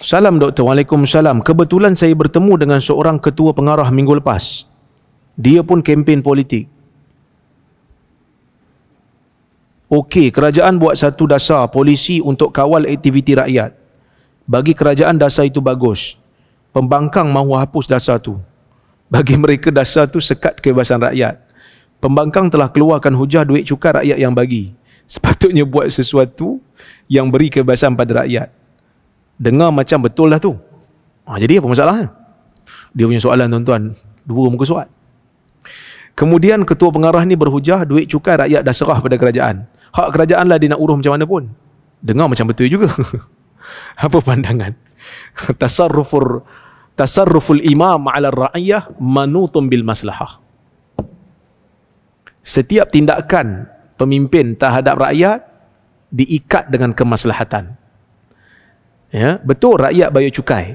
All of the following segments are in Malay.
Salam doktor, Waalaikumsalam. Kebetulan saya bertemu dengan seorang ketua pengarah minggu lepas. Dia pun kempen politik. Okey, kerajaan buat satu dasar polisi untuk kawal aktiviti rakyat. Bagi kerajaan dasar itu bagus. Pembangkang mahu hapus dasar itu. Bagi mereka dasar itu sekat kebebasan rakyat. Pembangkang telah keluarkan hujah duit cukai rakyat yang bagi. Sepatutnya buat sesuatu yang beri kebebasan pada rakyat dengar macam betul lah tu. Ha, jadi apa masalahnya? Ha? Dia punya soalan tuan-tuan. Dua muka surat. Kemudian ketua pengarah ni berhujah duit cukai rakyat dah serah pada kerajaan. Hak kerajaan lah dia nak urus macam mana pun. Dengar macam betul juga. apa pandangan? Tasarrufur tasarruful imam ala ra'iyah manutum bil maslahah. Setiap tindakan pemimpin terhadap rakyat diikat dengan kemaslahatan. Ya, betul rakyat bayar cukai.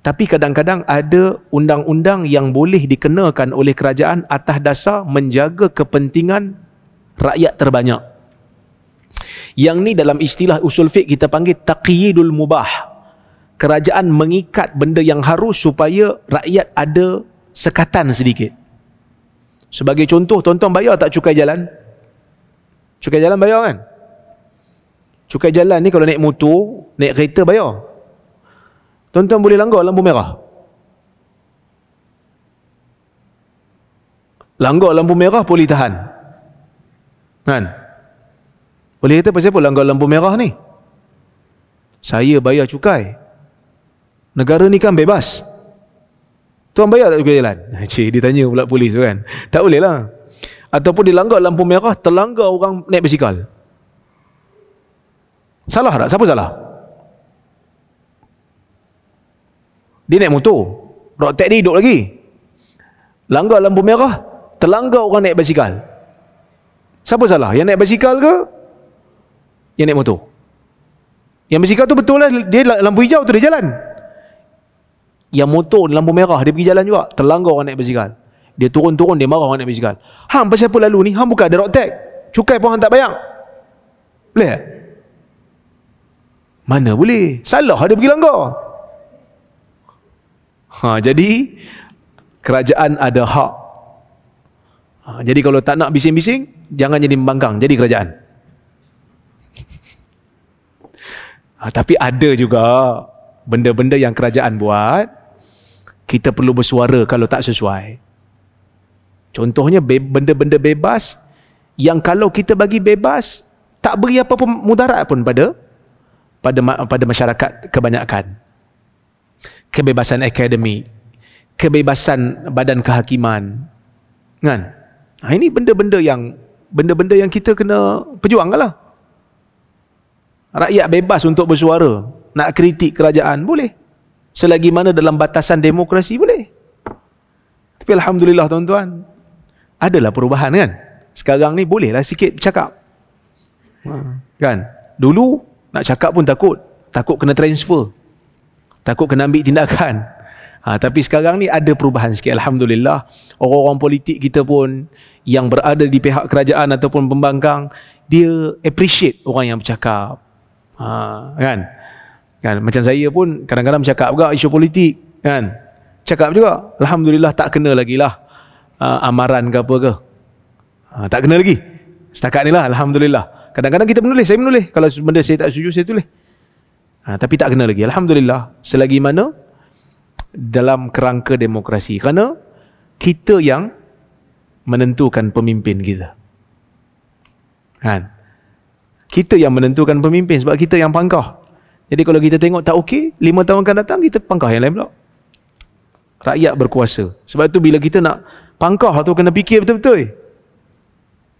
Tapi kadang-kadang ada undang-undang yang boleh dikenakan oleh kerajaan atas dasar menjaga kepentingan rakyat terbanyak. Yang ni dalam istilah usul fiqh kita panggil taqyidul mubah. Kerajaan mengikat benda yang harus supaya rakyat ada sekatan sedikit. Sebagai contoh, tuan-tuan bayar tak cukai jalan? Cukai jalan bayar kan? Cukai jalan ni kalau naik motor, naik kereta bayar. Tuan-tuan boleh langgar lampu merah. Langgar lampu merah boleh tahan. Kan? Boleh kata pasal apa langgar lampu merah ni? Saya bayar cukai. Negara ni kan bebas. Tuan bayar tak cukai jalan? Cik, dia tanya pula polis kan. Tak boleh lah. Ataupun dia langgar lampu merah, terlanggar orang naik basikal. Salah tak? Siapa salah? Dia naik motor. Rock tag dia hidup lagi. Langgar lampu merah. Terlanggar orang naik basikal. Siapa salah? Yang naik basikal ke? Yang naik motor. Yang basikal tu betul lah. Dia lampu hijau tu dia jalan. Yang motor lampu merah dia pergi jalan juga. Terlanggar orang naik basikal. Dia turun-turun dia marah orang naik basikal. Hang pasal apa lalu ni? Hang bukan ada rock tag. Cukai pun hang tak bayang. Boleh tak? Mana boleh? Salah dia pergi langgar. Ha, jadi, kerajaan ada hak. Ha, jadi kalau tak nak bising-bising, jangan jadi membangkang. Jadi kerajaan. Ha, tapi ada juga benda-benda yang kerajaan buat, kita perlu bersuara kalau tak sesuai. Contohnya benda-benda bebas yang kalau kita bagi bebas tak beri apa pun mudarat pun pada pada pada masyarakat kebanyakan kebebasan akademi kebebasan badan kehakiman kan nah, ha, ini benda-benda yang benda-benda yang kita kena perjuangkanlah rakyat bebas untuk bersuara nak kritik kerajaan boleh selagi mana dalam batasan demokrasi boleh tapi alhamdulillah tuan-tuan adalah perubahan kan sekarang ni bolehlah sikit bercakap ha, kan dulu nak cakap pun takut. Takut kena transfer. Takut kena ambil tindakan. Ha, tapi sekarang ni ada perubahan sikit. Alhamdulillah. Orang-orang politik kita pun yang berada di pihak kerajaan ataupun pembangkang, dia appreciate orang yang bercakap. Ha, kan? kan? Macam saya pun kadang-kadang bercakap juga isu politik. Kan? Cakap juga. Alhamdulillah tak kena lagi lah. Uh, amaran ke apa ke. Ha, tak kena lagi. Setakat ni lah. Alhamdulillah. Kadang-kadang kita menulis, saya menulis. Kalau benda saya tak setuju, saya tulis. Ha, tapi tak kena lagi. Alhamdulillah. Selagi mana dalam kerangka demokrasi. Kerana kita yang menentukan pemimpin kita. Kan? Kita yang menentukan pemimpin sebab kita yang pangkah. Jadi kalau kita tengok tak okey, lima tahun akan datang, kita pangkah yang lain pula. Rakyat berkuasa. Sebab tu bila kita nak pangkah tu kena fikir betul-betul.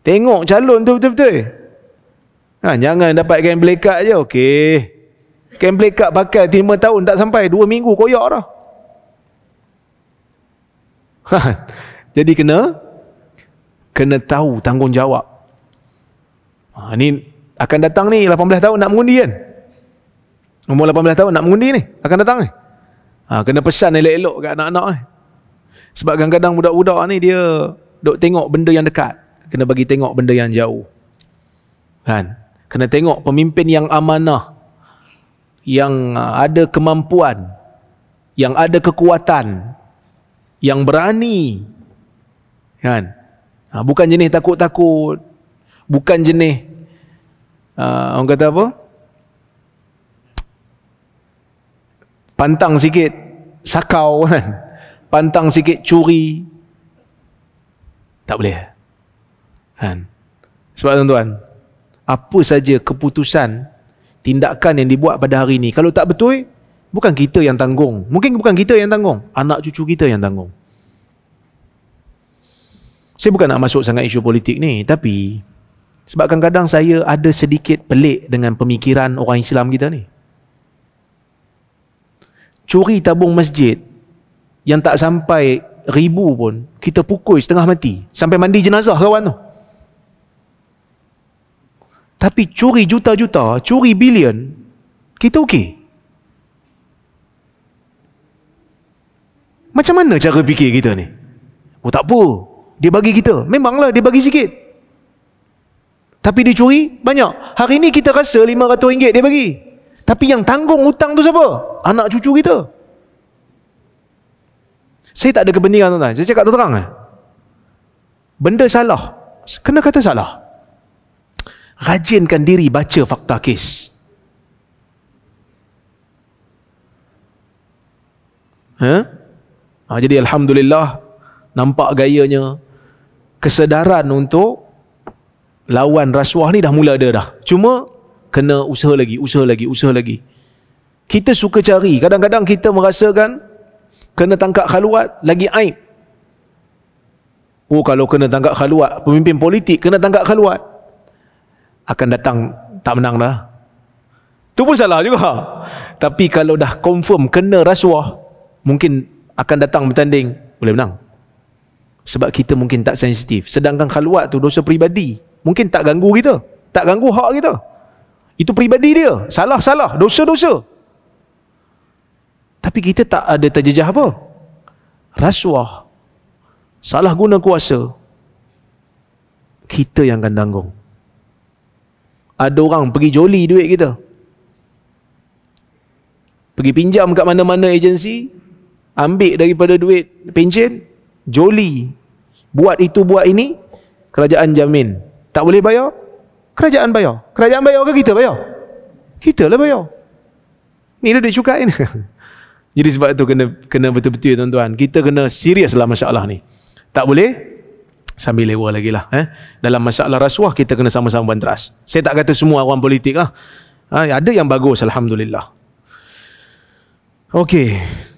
Tengok calon tu betul-betul. Ha, jangan dapat kain belekat je, okey. Kain belekat pakai 5 tahun tak sampai, 2 minggu koyak dah. Ha, jadi kena, kena tahu tanggungjawab. Ha, ni akan datang ni 18 tahun nak mengundi kan? Umur 18 tahun nak mengundi ni, akan datang ni. Ha, kena pesan elok-elok kat anak-anak ni. Sebab kadang-kadang budak-budak ni dia dok tengok benda yang dekat. Kena bagi tengok benda yang jauh. Kan? Ha, kena tengok pemimpin yang amanah yang uh, ada kemampuan yang ada kekuatan yang berani kan ha, bukan jenis takut-takut bukan jenis uh, orang kata apa pantang sikit sakau kan pantang sikit curi tak boleh kan sebab tuan-tuan apa saja keputusan tindakan yang dibuat pada hari ini kalau tak betul bukan kita yang tanggung mungkin bukan kita yang tanggung anak cucu kita yang tanggung saya bukan nak masuk sangat isu politik ni tapi sebab kadang-kadang saya ada sedikit pelik dengan pemikiran orang Islam kita ni curi tabung masjid yang tak sampai ribu pun kita pukul setengah mati sampai mandi jenazah kawan tu tapi curi juta-juta, curi bilion, kita okey. Macam mana cara fikir kita ni? Oh tak apa. Dia bagi kita. Memanglah dia bagi sikit. Tapi dia curi banyak. Hari ni kita rasa RM500 dia bagi. Tapi yang tanggung hutang tu siapa? Anak cucu kita. Saya tak ada kebeningan tuan-tuan. Saya cakap terang. Eh. Benda salah. Kena kata salah. Salah rajinkan diri baca fakta kes. Ha? Ha, jadi Alhamdulillah nampak gayanya kesedaran untuk lawan rasuah ni dah mula ada dah. Cuma kena usaha lagi, usaha lagi, usaha lagi. Kita suka cari. Kadang-kadang kita merasakan kena tangkap khaluat lagi aib. Oh kalau kena tangkap khaluat, pemimpin politik kena tangkap khaluat akan datang tak menang dah. Itu pun salah juga. Tapi kalau dah confirm kena rasuah, mungkin akan datang bertanding, boleh menang. Sebab kita mungkin tak sensitif. Sedangkan khalwat tu dosa peribadi. Mungkin tak ganggu kita. Tak ganggu hak kita. Itu peribadi dia. Salah-salah. Dosa-dosa. Tapi kita tak ada terjejah apa. Rasuah. Salah guna kuasa. Kita yang akan tanggung ada orang pergi joli duit kita. Pergi pinjam kat mana-mana agensi, ambil daripada duit pencen, joli. Buat itu, buat ini, kerajaan jamin. Tak boleh bayar, kerajaan bayar. Kerajaan bayar ke kita bayar? Kita lah bayar. Ni dia duit cukai Jadi sebab tu kena kena betul-betul tuan-tuan. Kita kena serius lah masalah ni. Tak boleh sambil lewa lagi lah. Eh? Dalam masalah rasuah, kita kena sama-sama banteras. Saya tak kata semua orang politik lah. Ha, ada yang bagus, Alhamdulillah. Okey.